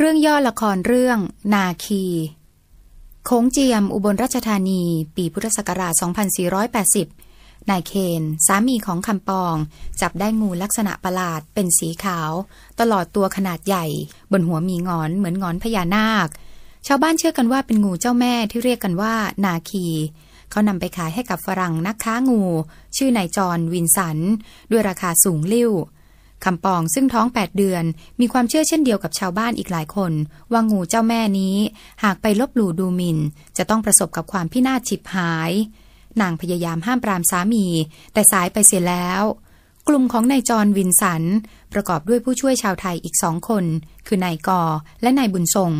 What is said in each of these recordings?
เรื่องย่อละครเรื่องนาคีโขงเจียมอุบลราชธานี ปีพุทธศักราช 2480 นายเคน สามีของคำปอง จับได้งูลักษณะประหลาดเป็นสีขาว ตลอดตัวขนาดใหญ่ บนหัวมีงอนเหมือนงอนพญานาค ชาวบ้านเชื่อกันว่าเป็นงูเจ้าแม่ที่เรียกกันว่านาคี เขานำไปขายให้กับฝรั่งนักค้างู ชื่อนายจอนวินสันด้วยราคาสูงลิ่วคำปองซึ่งท้อง 8 เดือน มีความเชื่อเช่นเดียวกับชาวบ้านอีกหลายคน ว่างูเจ้าแม่นี้ หากไปลบหลู่ดูมินนจะต้องประสบกับความพินาศฉิบหาย นางพยายามห้ามปรามสามี แต่สายไปเสียแล้ว กลุ่มของนายจรวินสัน ประกอบด้วยผู้ช่วยชาวไทยอีกสองคน คือนายกอและนายบุญทรง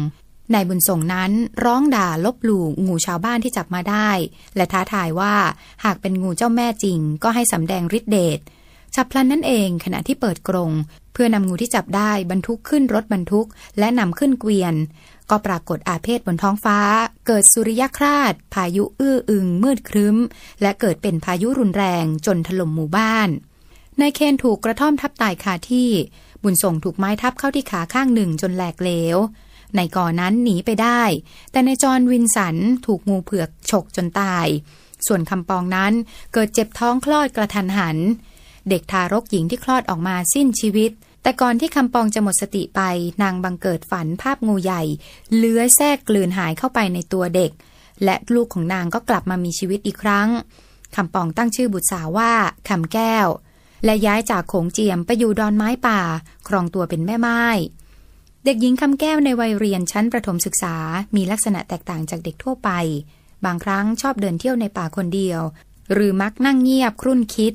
นายบุญส่งนั้นร้องด่าลบหลู่งูชาวบ้านที่จับมาได้ และท้าทายว่าหากเป็นงูเจ้าแม่จริง ก็ให้สำแดงฤทธิเดชฉับพลันนั่นเองขณะที่เปิดกรงเพื่อนำงูที่จับได้บรรทุกขึ้นรถบรรทุกและนำขึ้นเกวียน ก็ปรากฏอาเพศบนท้องฟ้า เกิดสุริยคราดพายุอื้ออึง มืดครึ้ม และเกิดเป็นพายุรุนแรงจนถล่มหมู่บ้านนายเคนถูกกระท่อมทับตายคาที่ บุญส่งถูกไม้ทับเข้าที่ขาข้างหนึ่งจนแหลกเลวนายก่อนั้นหนีไปได้ แต่ในจอนวินสันถูกงูเผือกฉกจนตาย ส่วนคำปองนั้นเกิดเจ็บท้องคลอดกระทันหันเด็กทารกหญิงที่คลอดออกมาสิ้นชีวิต แต่ก่อนที่คำปองจะหมดสติไป นางบังเกิดฝันภาพงูใหญ่ เลื้อยแทรกกลืนหายเข้าไปในตัวเด็ก และลูกของนางก็กลับมามีชีวิตอีกครั้งคำปองตั้งชื่อบุตรสาวว่าคำแก้ว และย้ายจากโขงเจียมไปอยู่ดอนไม้ป่า ครองตัวเป็นแม่ไม้ เด็กหญิงคำแก้วในวัยเรียนชั้นประถมศึกษา มีลักษณะแตกต่างจากเด็กทั่วไป บางครั้งชอบเดินเที่ยวในป่าคนเดียว หรือมักนั่งเงียบครุ่นคิด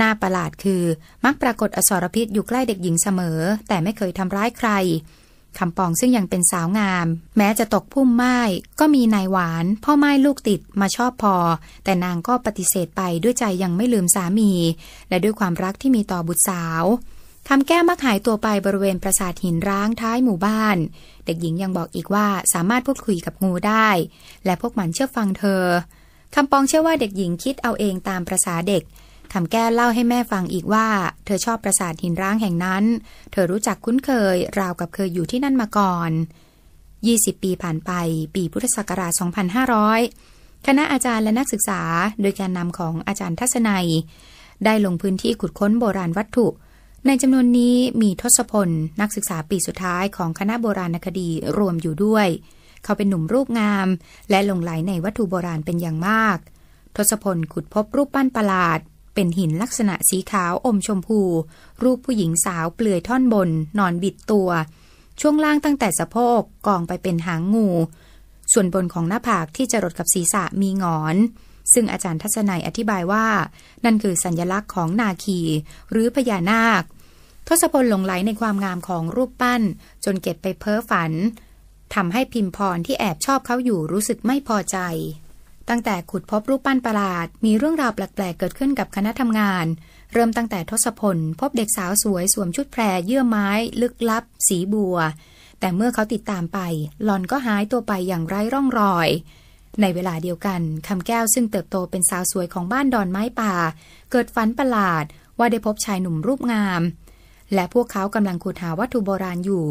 น่าประหลาดคือ มักปรากฏอสรพิษอยู่ใกล้เด็กหญิงเสมอ แต่ไม่เคยทำร้ายใคร คำปองซึ่งยังเป็นสาวงาม แม้จะตกพุ่มไม้ ก็มีนายหวาน พ่อไม้ลูกติดมาชอบพอ แต่นางก็ปฏิเสธไปด้วยใจยังไม่ลืมสามี และด้วยความรักที่มีต่อบุตรสาวคำแก้มักหายตัวไปบริเวณปราสาทหินร้างท้ายหมู่บ้าน เด็กหญิงยังบอกอีกว่าสามารถพูดคุยกับงูได้ และพวกมันเชื่อฟังเธอคำปองเชื่อว่าเด็กหญิงคิดเอาเองตามประษาเด็กทำแก้เล่าให้แม่ฟังอีกว่า เธอชอบปราสาทหินร้างแห่งนั้น เธอรู้จักคุ้นเคย ราวกับเคยอยู่ที่นั่นมาก่อน 20 ปีผ่านไป ปีพุทธศักราช 2500 คณะอาจารย์และนักศึกษาโดยการนำของอาจารย์ทัศนัย ได้ลงพื้นที่ขุดค้นโบราณวัตถุ ในจำนวนนี้มีทศพล นักศึกษาปีสุดท้ายของคณะโบราณคดีรวมอยู่ด้วย เขาเป็นหนุ่มรูปงาม และลงไหลในวัตถุโบราณเป็นอย่างมาก ทศพลขุดพบรูปปั้นประหลาดเป็นหินลักษณะสีขาว อมชมพูรูปผู้หญิงสาวเปลือยท่อนบน นอนบิดตัว ช่วงล่างตั้งแต่สะโพกกองไปเป็นหางงู ส่วนบนของหน้าผากที่จรดกับศีรษะมีงอน ซึ่งอาจารย์ทัศนัยอธิบายว่า นั่นคือสัญญลักษณ์ของนาคีหรือพญานาค ทศพลหลงไหลในความงามของรูปปั้น จนเก็บไปเพ้อฝันทำให้พิมพรที่แอบชอบเขาอยู่รู้สึกไม่พอใจตั้งแต่ขุดพบรูปปั้นประหลาด มีเรื่องราวแปลกๆเกิดขึ้นกับคณะทำงาน เริ่มตั้งแต่ทศพลพบเด็กสาวสวยสวมชุดแพรเยื่อไม้ลึกลับสีบัว แต่เมื่อเขาติดตามไป หลอนก็หายตัวไปอย่างไร้ร่องรอย ในเวลาเดียวกัน คำแก้วซึ่งเติบโตเป็นสาวสวยของบ้านดอนไม้ป่า เกิดฝันประหลาดว่าได้พบชายหนุ่มรูปงาม และพวกเขากำลังขุดหาวัตถุโบราณอยู่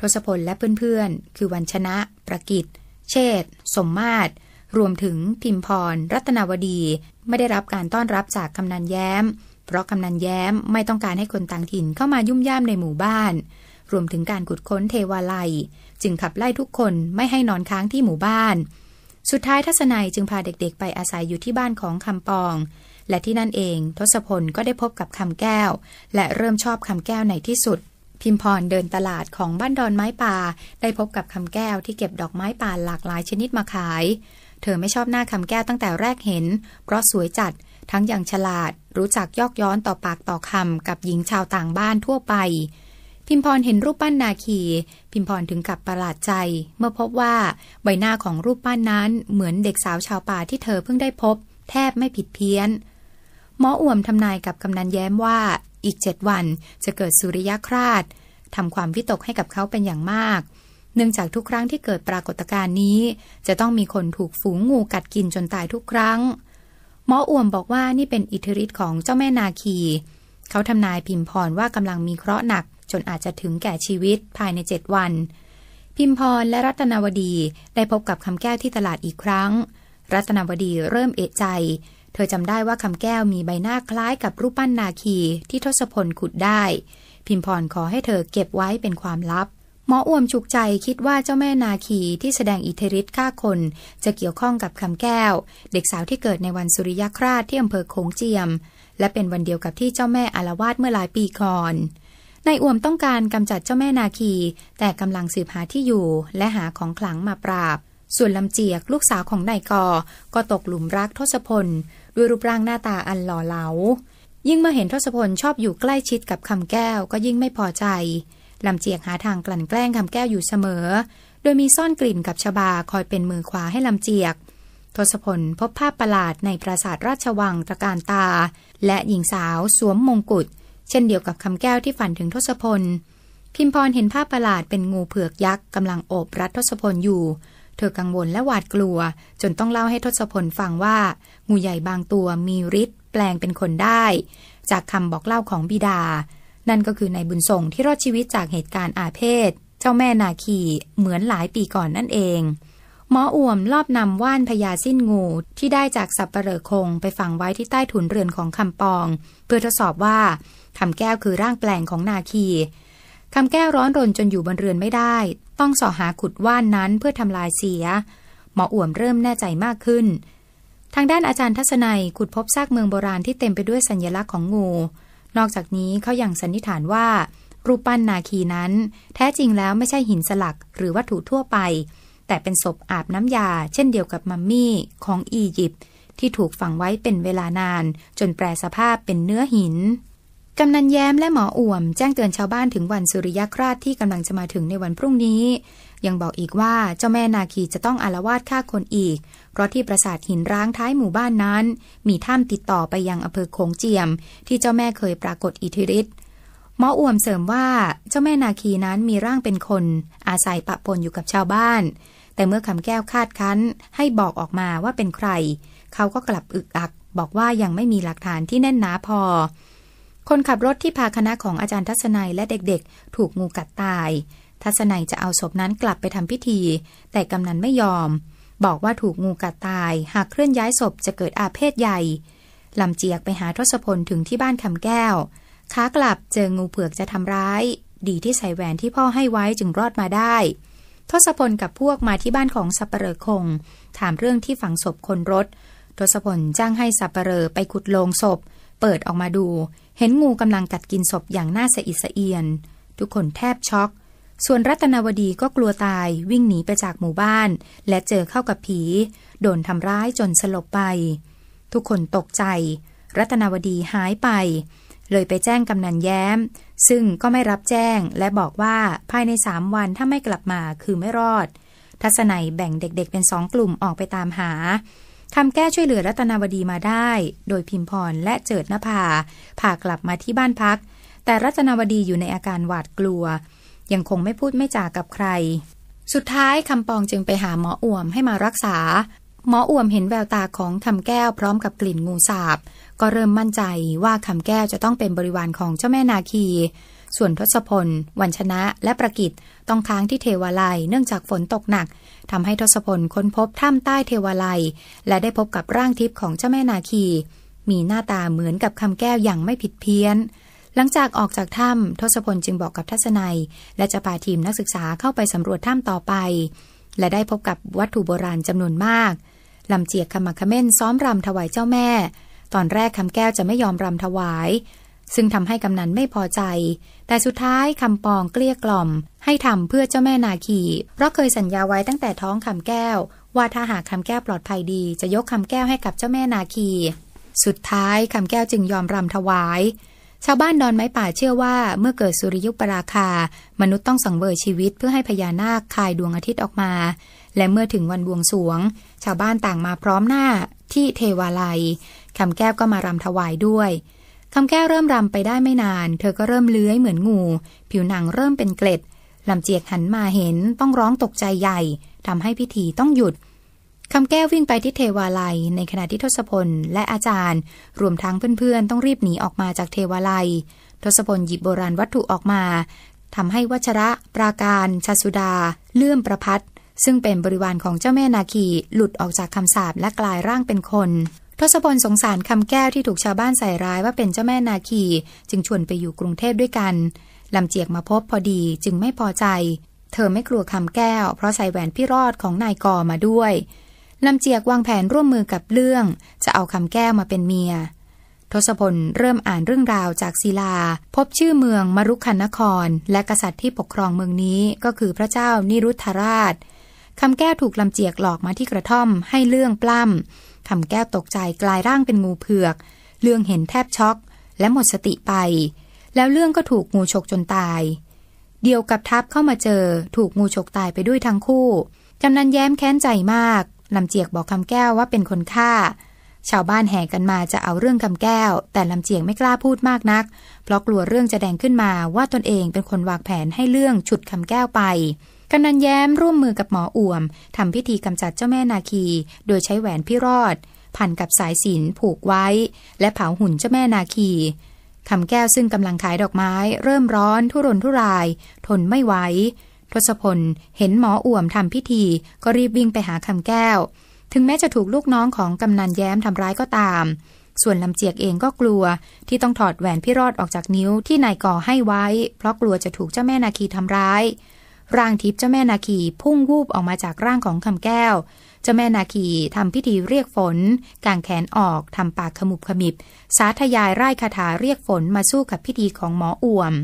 ทศพลและเพื่อนๆ คือวันชนะ ประกิตเชษสมมาตรรวมถึงพิมพรรัตนาวดี ไม่ได้รับการต้อนรับจากกำนันแย้ม เพราะกำนันแย้มไม่ต้องการให้คนต่างถิ่นเข้ามายุ่มย่ามในหมู่บ้าน รวมถึงการขุดค้นเทวาลัย จึงขับไล่ทุกคนไม่ให้นอนค้างที่หมู่บ้าน สุดท้ายทัศนัยจึงพาเด็กๆไปอาศัยอยู่ที่บ้านของคำปอง และที่นั่นเอง ทศพลก็ได้พบกับคำแก้ว และเริ่มชอบคำแก้วในที่สุด พิมพรเดินตลาดของบ้านดอนไม้ป่า ได้พบกับคำแก้วที่เก็บดอกไม้ป่าหลากหลายชนิดมาขายเธอไม่ชอบหน้าคำแก้วตั้งแต่แรกเห็น เพราะสวยจัดทั้งอย่างฉลาดรู้จักยอกย้อนต่อปากต่อคำ กับหญิงชาวต่างบ้านทั่วไป พิมพรเห็นรูปปั้นนาคีพิมพรถึงกับประหลาดใจ เมื่อพบว่าใบหน้าของรูปปั้นนั้นเหมือนเด็กสาวชาวป่าที่เธอเพิ่งได้พบ แทบไม่ผิดเพี้ยนหมออ่วมทำนายกับกำนันแย้มว่าอีกเจ็ดวันจะเกิดสุริยคราชทำความวิตกให้กับเขาเป็นอย่างมากเนื่องจากทุกครั้งที่เกิดปรากฏการณ์นี้ จะต้องมีคนถูกฝูงงูกัดกินจนตายทุกครั้งหมออ้วมบอกว่านี่เป็นอิทธิฤทธิ์ของเจ้าแม่นาคี เขาทำนายพิมพรว่ากำลังมีเคราะห์หนัก จนอาจจะถึงแก่ชีวิตภายในเจ็ดวัน พิมพรและรัตนวดีได้พบกับคำแก้วที่ตลาดอีกครั้ง รัตนวดีเริ่มเอะใจ เธอจำได้ว่าคำแก้วมีใบหน้าคล้ายกับรูปปั้นนาคีที่ทศพลขุดได้ พิมพรขอให้เธอเก็บไว้เป็นความลับมออ้วมฉุกใจคิดว่าเจ้าแม่นาคีที่แสดงอิทธิฤทธิ์ฆ่าคน จะเกี่ยวข้องกับคำแก้ว เด็กสาวที่เกิดในวันสุริยคราชที่อำเภอโขงเจียม และเป็นวันเดียวกับที่เจ้าแม่อารวาสเมื่อหลายปีก่อนนายอ้วมต้องการกำจัดเจ้าแม่นาคี แต่กำลังสืบหาที่อยู่และหาของขลังมาปราบ ส่วนลำเจียกลูกสาวของนายกอก็ตกหลุมรักทศพลด้วยรูปร่างหน้าตาอันหล่อเหลายิ่งมาเห็นทศพลชอบอยู่ใกล้ชิดกับคำแก้ว ก็ยิ่งไม่พอใจลำเจียกหาทางกลั่นแกล้งคำแก้วอยู่เสมอ โดยมีซ่อนกลิ่นกับชบาคอยเป็นมือขวาให้ลำเจียก ทศพลพบภาพประหลาดในปราสาทราชวังตะการตา และหญิงสาวสวมมงกุฎเช่นเดียวกับคำแก้วที่ฝันถึงทศพล พิมพรเห็นภาพประหลาดเป็นงูเผือกยักษ์กำลังโอบรัดทศพลอยู่ เธอกังวลและหวาดกลัว จนต้องเล่าให้ทศพลฟังว่างูใหญ่บางตัวมีฤทธิ์แปลงเป็นคนได้ จากคำบอกเล่าของบิดานั่นก็คือนายบุญส่งที่รอดชีวิตจากเหตุการณ์อาเพศเจ้าแม่นาคีเหมือนหลายปีก่อนนั่นเอง หมออ่วมลอบนำว่านพญาสิ้นงูที่ได้จากสับปะเลอคงไปฝังไว้ที่ใต้ถุนเรือนของคำปอง เพื่อทดสอบว่าคำแก้วคือร่างแปลงของนาคีคำแก้วร้อนรนจนอยู่บนเรือนไม่ได้ ต้องสอหาขุดว่านนั้นเพื่อทำลายเสียหมออ่วมเริ่มแน่ใจมากขึ้น ทางด้านอาจารย์ทัศนัยขุดพบซากเมืองโบราณที่เต็มไปด้วยสัญญลักษณ์ของงูนอกจากนี้เขายัางสันนิษฐานว่า รูปปั้นนาคีนั้น แท้จริงแล้วไม่ใช่หินสลักหรือวัตถุทั่วไป แต่เป็นศพอาบน้ำยาเช่นเดียวกับมัมมี่ ของอียิปต์ที่ถูกฝังไว้เป็นเวลานาน จนแปรสภาพเป็นเนื้อหิน กำนันแย้มและหมออ่วม แจ้งเตือนชาวบ้านถึงวันสุริยคราชที่กำลังจะมาถึงในวันพรุ่งนี้ ยังบอกอีกว่าเจ้าแม่นาคีจะต้องอารวาสฆ่าคนอีกพราะที่ปราสาทหินร้างท้ายหมู่บ้านนั้น มีถ้ำติดต่อไปยังอำเภอโขงเจียม ที่เจ้าแม่เคยปรากฏอิทธิฤทธิ์หมออ้วมเสริมว่าเจ้าแม่นาคีนั้นมีร่างเป็นคน อาศัยปะปนอยู่กับชาวบ้าน แต่เมื่อคำแก้วคาดคั้น ให้บอกออกมาว่าเป็นใครเขาก็กลับอึกอัก บอกว่ายังไม่มีหลักฐานที่แน่นหนาพอ คนขับรถที่พาคณะของอาจารย์ทัศนัยและเด็กๆ ถูกงูกัดตาย ทัศนัยจะเอาศพนั้นกลับไปทำพิธี แต่กำนันไม่ยอมบอกว่าถูกงูกัดตาย หากเคลื่อนย้ายศพจะเกิดอาเพศใหญ่ ลำเจียกไปหาทศพลถึงที่บ้านคำแก้วขากลับเจองูเผือกจะทำร้าย ดีที่ใส่แหวนที่พ่อให้ไว้จึงรอดมาได้ ทศพลกับพวกมาที่บ้านของสัปเหร่อคง ถามเรื่องที่ฝังศพคนรถ ทศพลจ้างให้สัปเหร่อไปขุดโลงศพ เปิดออกมาดู เห็นงูกำลังกัดกินศพอย่างน่าสะอิดสะเอียน ทุกคนแทบช็อกส่วนรัตนวดีก็กลัวตายวิ่งหนีไปจากหมู่บ้าน และเจอเข้ากับผี โดนทำร้ายจนสลบไป ทุกคนตกใจ รัตนวดีหายไป เลยไปแจ้งกำนันแย้ม ซึ่งก็ไม่รับแจ้งและบอกว่าภายในสามวันถ้าไม่กลับมาคือไม่รอด ทัศนัยแบ่งเด็กๆเป็นสองกลุ่มออกไปตามหาทำแก้ช่วยเหลือรัตนวดีมาได้ โดยพิมพรและเจิดนภาพากลับมาที่บ้านพัก แต่รัตนวดีอยู่ในอาการหวาดกลัวยังคงไม่พูดไม่จากับใคร สุดท้ายคำปองจึงไปหาหมออ่วมให้มารักษา หมออ่วมเห็นแววตาของคำแก้วพร้อมกับกลิ่นงูสาบก็เริ่มมั่นใจว่าคำแก้วจะต้องเป็นบริวารของเจ้าแม่นาคี ส่วนทศพล วันชนะและประกิตต้องค้างที่เทวาลัย เนื่องจากฝนตกหนักทำให้ทศพลค้นพบถ้ำใต้เทวาลัย และได้พบกับร่างทิพย์ของเจ้าแม่นาคี มีหน้าตาเหมือนกับคำแก้วอย่างไม่ผิดเพี้ยนหลังจากออกจากถ้ำ ทศพลจึงบอกกับทัศนัยและจะพาทีมนักศึกษาเข้าไปสำรวจถ้ำต่อไป และได้พบกับวัตถุโบราณจำนวนมาก ลำเจียกขมักขม้นซ้อมรำถวายเจ้าแม่ ตอนแรกคำแก้วจะไม่ยอมรำถวาย ซึ่งทำให้กำนันไม่พอใจ แต่สุดท้ายคำปองเกลี้ยกล่อมให้ทำเพื่อเจ้าแม่นาคี เพราะเคยสัญญาไว้ตั้งแต่ท้องคำแก้ว ว่าถ้าหากคำแก้วปลอดภัยดีจะยกคำแก้วให้กับเจ้าแม่นาคี สุดท้ายคำแก้วจึงยอมรำถวายชาวบ้านดอนไม้ป่าเชื่อว่าเมื่อเกิดสุริยุปราคามนุษย์ต้องสังเวยชีวิตเพื่อให้พญานาคคายดวงอาทิตย์ออกมา และเมื่อถึงวันบวงสวง ชาวบ้านต่างมาพร้อมหน้าที่เทวาลัยคำแก้วก็มารำถวายด้วยคำแก้วเริ่มรำไปได้ไม่นาน เธอก็เริ่มเลื้อยเหมือนงู ผิวหนังเริ่มเป็นเกล็ดลำเจียกหันมาเห็นต้องร้องตกใจใหญ่ทำให้พิธีต้องหยุดคำแก้ววิ่งไปที่เทวาลัย ในขณะที่ทศพล และอาจารย์ รวมทั้งเพื่อนๆ ต้องรีบหนีออกมาจากเทวาลัย ทศพลหยิบโบราณวัตถุออกมาทำให้วัชระ ปราการ ชาสุดาเลื่อมประพัดซึ่งเป็นบริวารของเจ้าแม่นาคี หลุดออกจากคำสาปและกลายร่างเป็นคน ทศพลสงสารคำแก้วที่ถูกชาวบ้านใส่ร้ายว่าเป็นเจ้าแม่นาคีจึงชวนไปอยู่กรุงเทพด้วยกันลำเจียกมาพบพอดีจึงไม่พอใจ เธอไม่กลัวคำแก้วเพราะใส่แหวนพี่รอดของนายกอมาด้วยลำเจียกวางแผนร่วมมือกับเรื่องจะเอาคำแก้วมาเป็นเมีย ทศพลเริ่มอ่านเรื่องราวจากศิลา พบชื่อเมืองมรุขันนคร และกษัตริย์ที่ปกครองเมืองนี้ก็คือพระเจ้านิรุทธราช คำแก้วถูกลำเจียกหลอกมาที่กระท่อมให้เรื่องปล้ำ คำแก้วตกใจกลายร่างเป็นงูเผือก เรื่องเห็นแทบช็อกและหมดสติไป แล้วเรื่องก็ถูกงูฉกจนตาย เดียวกับทัพเข้ามาเจอถูกงูฉกตายไปด้วยทั้งคู่กำนันแย้มแค้นใจมากลำเจียกบอกคำแก้วว่าเป็นคนฆ่า ชาวบ้านแห่กันมาจะเอาเรื่องคำแก้ว แต่ลำเจียกไม่กล้าพูดมากนัก เพราะกลัวเรื่องจะแดงขึ้นมาว่าตนเองเป็นคนวางแผนให้เรื่องฉุดคำแก้วไปกำนันแย้มร่วมมือกับหมออ่วมทำพิธีกำจัดเจ้าแม่นาคี โดยใช้แหวนพิรอดพันกับสายสินผูกไว้ และเผาหุ่นเจ้าแม่นาคี คำแก้วซึ่งกำลังขายดอกไม้ เริ่มร้อนทุรนทุราย ทนไม่ไหวทศพล เห็นหมออ่วม ทำพิธีก็รีบวิ่งไปหาคำแก้ว ถึงแม้จะถูกลูกน้องของ กำนันแย้ม ทำร้ายก็ตาม ส่วนลำเจียกเองก็กลัว ที่ต้องถอดแหวนพิรอดออกจากนิ้วที่นายก่อให้ไว้ เพราะกลัวจะถูกเจ้าแม่นาคีทำร้าย ร่างทิพย์เจ้าแม่นาคีพุ่งวูบออกมาจากร่างของคำแก้ว เจ้าแม่นาคีทำพิธีเรียกฝน กางแขนออกทำปากขมุบขมิบสาธยายไร้คาถาเรียกฝนมาสู้กับพิธีของหมออ่วม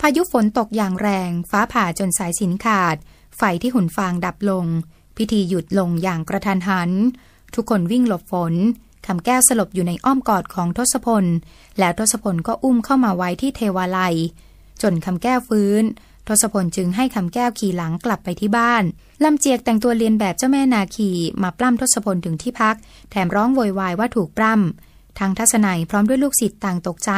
พายุฝนตกอย่างแรง ฟ้าผ่าจนสายสินขาด ไฟที่หุ่นฟางดับลง พิธีหยุดลงอย่างกระทันหัน ทุกคนวิ่งหลบฝนคำแก้วสลบอยู่ในอ้อมกอดของทศพลแล้วทศพลก็อุ้มเข้ามาไว้ที่เทวาลัย จนคำแก้วฟื้น ทศพลจึงให้คำแก้วขี่หลังกลับไปที่บ้าน ลำเจียกแต่งตัวเรียนแบบเจ้าแม่นาคีมาปล้ำทศพลถึงที่พัก แถมร้องโวยวายว่าถูกปล้ำทางทัศนัยพร้อมด้วยลูกศิษย์ต่างตกใจ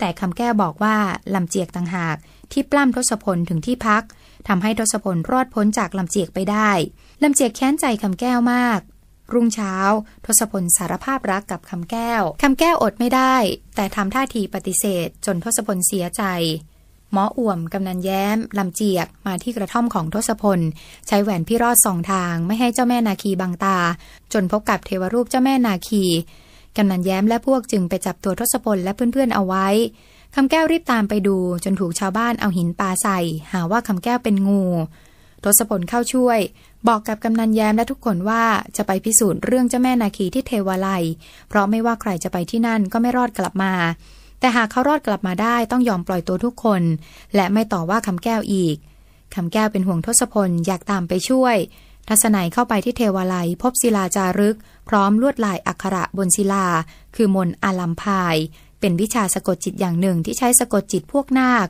แต่คำแก้บอกว่าลำเจียกต่างหากที่ปล้ำทศพลถึงที่พักทำให้ทศพลรอดพ้นจากลำเจียกไปได้ ลำเจียกแค้นใจคำแก้วมาก รุ่งเช้าทศพลสารภาพรักกับคำแก้วคำแก้วอดไม่ได้ แต่ทำท่าทีปฏิเสธ จนทศพลเสียใจหมออ่วมกำนันแย้มลำเจียกมาที่กระท่อมของทศพลใช้แหวนพิรอดสองทางไม่ให้เจ้าแม่นาคีบังตา จนพบกับเทวรูปเจ้าแม่นาคีกำนันแย้มและพวกจึงไปจับตัวทศพลและเพื่อนๆเอาไว้ คำแก้วรีบตามไปดูจนถูกชาวบ้านเอาหินปาใส่ หาว่าคำแก้วเป็นงู ทศพลเข้าช่วย บอกกับกำนันแย้มและทุกคนว่าจะไปพิสูจน์เรื่องเจ้าแม่นาคีที่เทวาลัย เพราะไม่ว่าใครจะไปที่นั่นก็ไม่รอดกลับมา แต่หากเขารอดกลับมาได้ต้องยอมปล่อยตัวทุกคน และไม่ต่อว่าคำแก้วอีก คำแก้วเป็นห่วงทศพลอยากตามไปช่วยทัศนัยเข้าไปที่เทวาลัย พบศิลาจารึก พร้อมลวดลายอักขระบนศิลา คือมนอาลัมพาย เป็นวิชาสะกดจิตอย่างหนึ่งที่ใช้สะกดจิตพวกนาค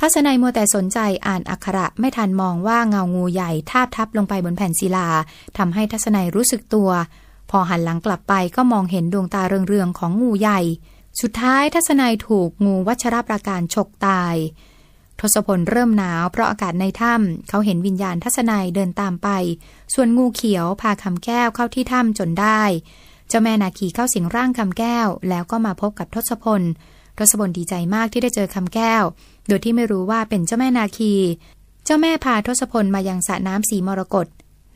ทัศนัยมัวแต่สนใจอ่านอักขระไม่ทันมองว่าเงางูใหญ่ทาบทับลงไปบนแผ่นศิลา ทำให้ทัศนัยรู้สึกตัว พอหันหลังกลับไปก็มองเห็นดวงตาเรืองๆของงูใหญ่ สุดท้ายทัศนัยถูกงูวัชรประการฉกตายทศพลเริ่มหนาวเพราะอากาศในถ้ำเขาเห็นวิญญาณทัศนัยเดินตามไป ส่วนงูเขียวพาคำแก้วเข้าที่ถ้ำจนได้ เจ้าแม่นาคีเข้าสิงร่างคำแก้วแล้วก็มาพบกับทศพลทศพลดีใจมากที่ได้เจอคำแก้ว โดยที่ไม่รู้ว่าเป็นเจ้าแม่นาคีเจ้าแม่พาทศพลมายังสระน้ำสีมรกต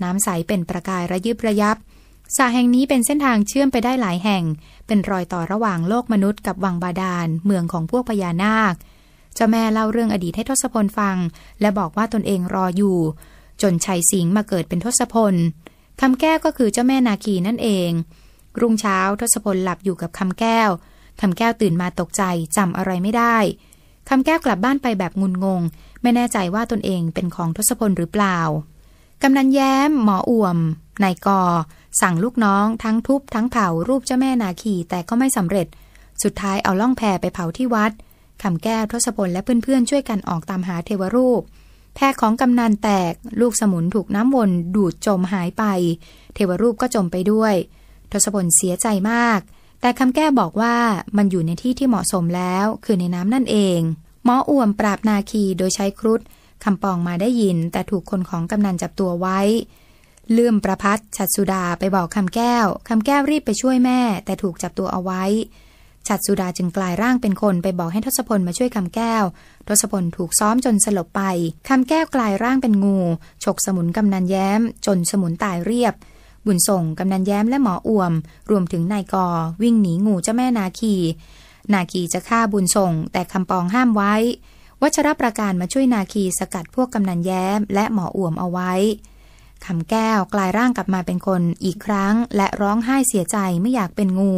น้ำใสเป็นประกายระยิบระยับสระแห่งนี้เป็นเส้นทางเชื่อมไปได้หลายแห่ง เป็นรอยต่อระหว่างโลกมนุษย์กับวังบาดาลเมืองของพวกพญานาคเจ้าแม่เล่าเรื่องอดีตให้ทศพลฟัง และบอกว่าตนเองรออยู่ จนชัยสิงห์มาเกิดเป็นทศพลคำแก้วก็คือเจ้าแม่นาคีนั่นเอง รุ่งเช้าทศพลหลับอยู่กับคำแก้วคำแก้วตื่นมาตกใจจำอะไรไม่ได้คำแก้วกลับบ้านไปแบบงุนงง ไม่แน่ใจว่าตนเองเป็นของทศพลหรือเปล่ากำนันแย้ม หมออ่วมนายกอสั่งลูกน้องทั้งทุบทั้งเผารูปเจ้าแม่นาคีแต่ก็ไม่สำเร็จ สุดท้ายเอาล่องแพไปเผาที่วัดคำแก้วทศพลและเพื่อนๆช่วยกันออกตามหาเทวรูป แพรของกำนันแตก ลูกสมุนถูกน้ำวนดูดจมหายไป เทวรูปก็จมไปด้วย ทศพลเสียใจมาก แต่คำแก้วบอกว่ามันอยู่ในที่ที่เหมาะสมแล้ว คือในน้ำนั่นเองหมออ่วมปราบนาคีโดยใช้ครุฑคำปองมาได้ยิน แต่ถูกคนของกำนันจับตัวไว้เลื่อมประพัดชัดสุดาไปบอกคำแก้วคำแก้วรีบไปช่วยแม่ แต่ถูกจับตัวเอาไว้ฉัดสุดาจึงกลายร่างเป็นคนไปบอกให้ทศพลมาช่วยคำแก้ว ทศพลถูกซ้อมจนสลบไป คำแก้วกลายร่างเป็นงู ฉกสมุนกำนันแย้ม จนสมุนตายเรียบ บุญส่งกำนันแย้มและหมออ่วม รวมถึงนายกอวิ่งหนีงูเจ้าแม่นาคีนาคีจะฆ่าบุญส่ง แต่คำปองห้ามไว้ วัชรประการมาช่วยนาคีสกัดพวกกำนันแย้ม และหมออ่วมเอาไว้คำแก้วกลายร่างกลับมาเป็นคน อีกครั้งและร้องไห้เสียใจไม่อยากเป็นงู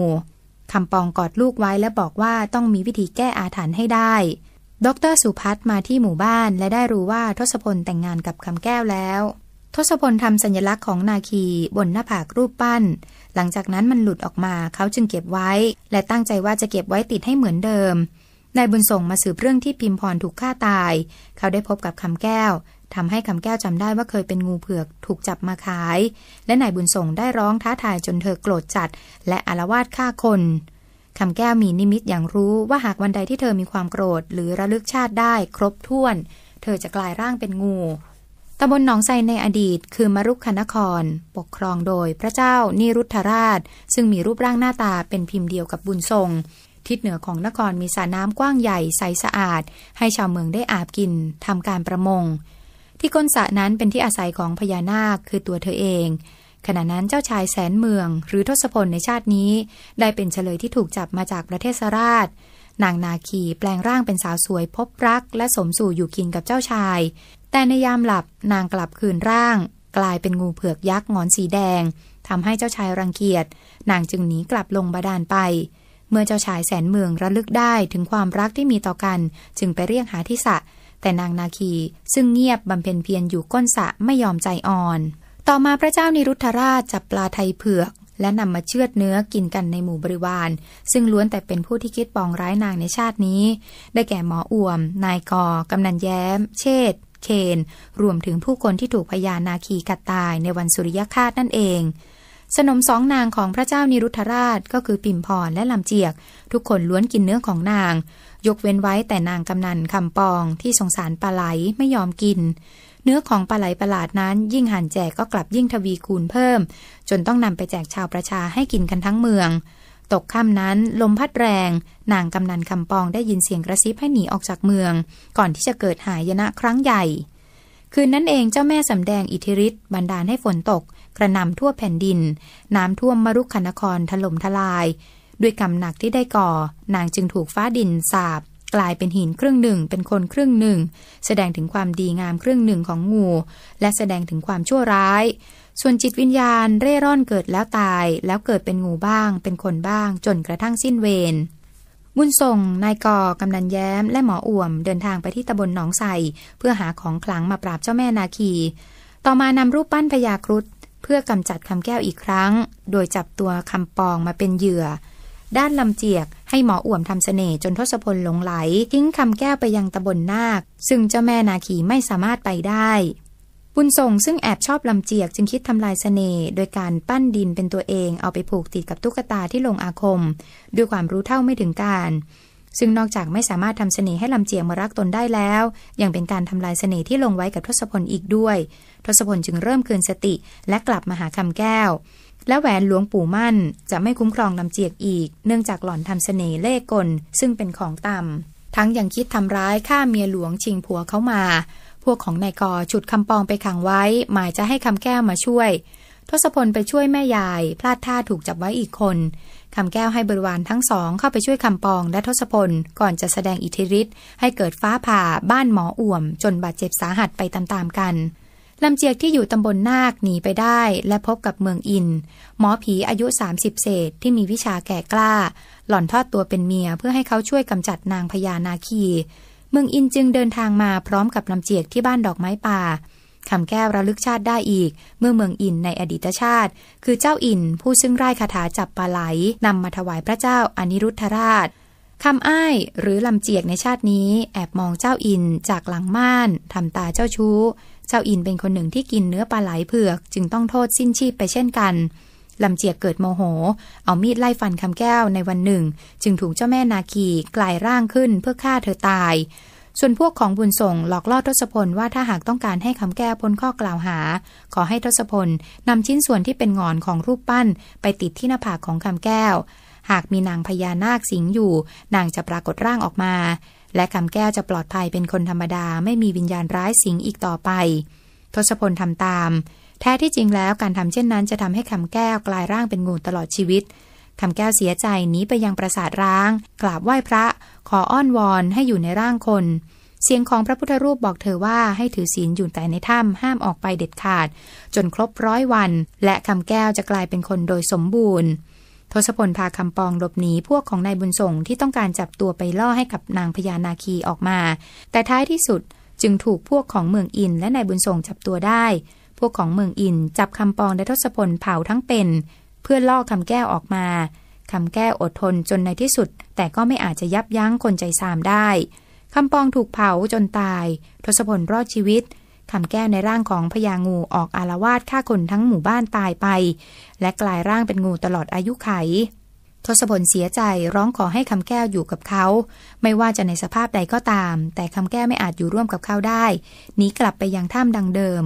คำปองกอดลูกไว้และบอกว่าต้องมีวิธีแก้อาถรรพ์ให้ได้ ดรสุพัฒมาที่หมู่บ้าน และได้รู้ว่าทศพลแต่งงานกับคำแก้วแล้ว ทศพลทำสัญลักษณ์ของนาคี บนหน้าผากรูปปั้น หลังจากนั้นมันหลุดออกมาเขาจึงเก็บไว้ และตั้งใจว่าจะเก็บไว้ติดให้เหมือนเดิม นายบุญส่งมาสืบเรื่องที่พิมพรถูกฆ่าตาย เขาได้พบกับคำแก้วทำให้คำแก้วจำได้ว่าเคยเป็นงูเผือกถูกจับมาขาย และนายบุญส่งได้ร้องท้าทายจนเธอโกรธจัด และอารวาสฆ่าคน คำแก้วมีนิมิตอย่างรู้ว่าหากวันใดที่เธอมีความโกรธหรือระลึกชาติได้ครบถ้วน เธอจะกลายร่างเป็นงู ตำบลหนองไซในอดีต คือมรุกขนคร ปกครองโดย พระเจ้านิรุทธราช ซึ่งมีรูปร่างหน้าตาเป็นพิมพ์เดียวกับบุญทรงทิศเหนือของนครมีสระน้ำกว้างใหญ่ใสสะอาด ให้ชาวเมืองได้อาบกินทำการประมงที่ก้นสระนั้นเป็นที่อาศัยของพญานาคคือตัวเธอเอง ขณะนั้นเจ้าชายแสนเมือง หรือทศพลในชาตินี้ ได้เป็นเฉลยที่ถูกจับมาจากประเทศสราช นางนาคีแปลงร่างเป็นสาวสวยพบรัก และสมสู่อยู่กินกับเจ้าชาย แต่ในยามหลับนางกลับคืนร่าง กลายเป็นงูเผือกยักษ์งอนสีแดงทำให้เจ้าชายรังเกียจนางจึงหนีกลับลงบาดาลไป เมื่อเจ้าชายแสนเมืองระลึกได้ถึงความรักที่มีต่อกัน จึงไปเรียกหาทิสะแต่นางนาคี ซึ่งเงียบบำเพ็ญเพียรอยู่ก้นสะไม่ยอมใจอ่อน ต่อมาพระเจ้านิรุทธราชจับปลาไทยเผือก และนำมาเชือดเนื้อกินกันในหมู่บริวาร ซึ่งล้วนแต่เป็นผู้ที่คิดปองร้ายนางในชาตินี้ ได้แก่หมออ่วม นายกอกำนันแย้ม เชษเคนรวมถึงผู้คนที่ถูกพญานาคีกัดตายในวันสุริยคาตนั่นเอง สนมสองนางของพระเจ้านิรุทธราชก็คือปิ่มพรและลำเจียก ทุกคนล้วนกินเนื้อของนางยกเว้นไว้แต่นางกำนันคำปอง ที่สงสารปลาไหลไม่ยอมกิน เนื้อของปลาไหลประหลาดนั้น ยิ่งหั่นแจกก็กลับยิ่งทวีคูณเพิ่ม จนต้องนำไปแจกชาวประชาให้กินกันทั้งเมือง ตกค่ำนั้นลมพัดแรงนางกำนันคำปองได้ยินเสียงกระซิบให้หนีออกจากเมือง ก่อนที่จะเกิดหายนะครั้งใหญ่ คืนนั้นเองเจ้าแม่สำแดงอิทธิฤทธิ์บันดาลให้ฝนตก กระนำทั่วแผ่นดิน น้ำท่วมมรุกขนครถล่มทลายด้วยกรรมหนักที่ได้ก่อนางจึงถูกฟ้าดินสาบกลายเป็นหินครึ่งหนึ่งเป็นคนครึ่งหนึ่ง แสดงถึงความดีงามครึ่งหนึ่งของงู และแสดงถึงความชั่วร้าย ส่วนจิตวิญญาณเร่ร่อนเกิดแล้วตายแล้วเกิดเป็นงูบ้าง เป็นคนบ้างจนกระทั่งสิ้นเวรบุญส่งนายกอกำนันแย้ม และหมออ่วม เดินทางไปที่ตำบลหนองใสเพื่อหาของขลังมาปราบเจ้าแม่นาคีต่อมานำรูปปั้นพญาครุฑเพื่อกำจัดคำแก้วอีกครั้ง โดยจับตัวคำปองมาเป็นเหยื่อด้านลำเจียกให้หมออ่วมทำเสน่ห์จนทศพลหลงไหลทิ้งคำแก้วไปยังตะบนนาคซึ่งเจ้าแม่นาคีไม่สามารถไปได้บุญส่งซึ่งแอบชอบลำเจียกจึงคิดทำลายสเสน่ห์โดยการปั้นดินเป็นตัวเองเอาไปผูกติดกับตุ๊กตาที่ลงอาคม ด้วยความรู้เท่าไม่ถึงการ ซึ่งนอกจากไม่สามารถทำเสน่ห์ให้ลำเจียกมารักตนได้แล้ว ยังเป็นการทำลายเสน่ห์ที่ลงไว้กับทศพลอีกด้วย ทศพลจึงเริ่มคืนสติ และกลับมาหาคำแก้วและแหวนหลวงปู่มั่นจะไม่คุ้มครองลำเจียกอีก เนื่องจากหล่อนทำเสน่ห์เล่กลซึ่งเป็นของต่ำ ทั้งยังคิดทำร้ายฆ่าเมียหลวงชิงผัวเขามา พวกของนายกอฉุดคำปองไปขังไว้ หมายจะให้คำแก้วมาช่วย ทศพลไปช่วยแม่ยาย พลาดท่าถูกจับไว้อีกคน คำแก้วให้บริวารทั้งสองเข้าไปช่วยคำปองและทศพลก่อนจะแสดงอิทธิฤทธิ์ให้เกิดฟ้าผ่าบ้านหมออ่วม จนบาดเจ็บสาหัสไปตามๆกันลำเจียกที่อยู่ตำบลนาคหนีไปได้และพบกับเมืองอิน หมอผีอายุ 30 เศษที่มีวิชาแก่กล้า หล่อนทอดตัวเป็นเมียเพื่อให้เขาช่วยกำจัดนางพญานาคี เมืองอินจึงเดินทางมาพร้อมกับลำเจียกที่บ้านดอกไม้ป่า คำแก้วระลึกชาติได้อีก เมื่อเมืองอินในอดีตชาติคือเจ้าอินผู้ซึ่งไร้คาถาจับปลาไหลนำมาถวายพระเจ้าอนิรุทธราชคำอ้ายหรือลำเจียกในชาตินี้แอบมองเจ้าอินจากหลังม่านทำตาเจ้าชู้เจ้าอินเป็นคนหนึ่งที่กินเนื้อปลาไหลเผือก จึงต้องโทษสิ้นชีพไปเช่นกัน ลำเจียกเกิดโมโห เอามีดไล่ฟันคำแก้วในวันหนึ่ง จึงถูกเจ้าแม่นาคีกลายร่างขึ้นเพื่อฆ่าเธอตาย ส่วนพวกของบุญส่งหลอกล่อทศพลว่าถ้าหากต้องการให้คำแก้วพ้นข้อกล่าวหา ขอให้ทศพลนำชิ้นส่วนที่เป็นงอนของรูปปั้น ไปติดที่หน้าผากของคำแก้วหากมีนางพญานาคสิงอยู่นางจะปรากฏร่างออกมา และคำแก้วจะปลอดภัยเป็นคนธรรมดาไม่มีวิญญาณร้ายสิงอีกต่อไปทศพลทำตาม แท้ที่จริงแล้วการทำเช่นนั้นจะทำให้คำแก้วกลายร่างเป็นงูตลอดชีวิตคำแก้วเสียใจหนีไปยังปราสาทร้าง กราบไหว้พระ ขออ้อนวอนให้อยู่ในร่างคน เสียงของพระพุทธรูปบอกเธอว่าให้ถือศีลอยู่แต่ในถ้ำห้ามออกไปเด็ดขาด จนครบร้อยวันและคำแก้วจะกลายเป็นคนโดยสมบูรณ์ทศพลพาคำปองหลบหนีพวกของนายบุญส่งที่ต้องการจับตัวไปล่อให้กับนางพญานาคีออกมา แต่ท้ายที่สุดจึงถูกพวกของเมืองอิน และนายบุญส่งจับตัวได้ พวกของเมืองอิน จับคำปองและทศพลเผาทั้งเป็น เพื่อล่อคำแก้วออกมา คำแก้วอดทนจนในที่สุด แต่ก็ไม่อาจจะยับยั้งคนใจซามได้ คำปองถูกเผาจนตาย ทศพลรอดชีวิตคำแก้วในร่างของพญางูออกอารวาสฆ่าคนทั้งหมู่บ้านตายไป และกลายร่างเป็นงูตลอดอายุไข ทศพลเสียใจร้องขอให้คำแก้วอยู่กับเขา ไม่ว่าจะในสภาพใดก็ตาม แต่คำแก้วไม่อาจอยู่ร่วมกับเขาได้หนีกลับไปยังถ้ำดังเดิม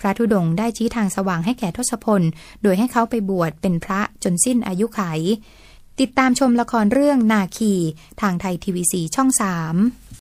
พระธุดงค์ได้ชี้ทางสว่างให้แก่ทศพลโดยให้เขาไปบวชเป็นพระจนสิ้นอายุไข ติดตามชมละครเรื่องนาคีทางไทยทีวีสีช่องสาม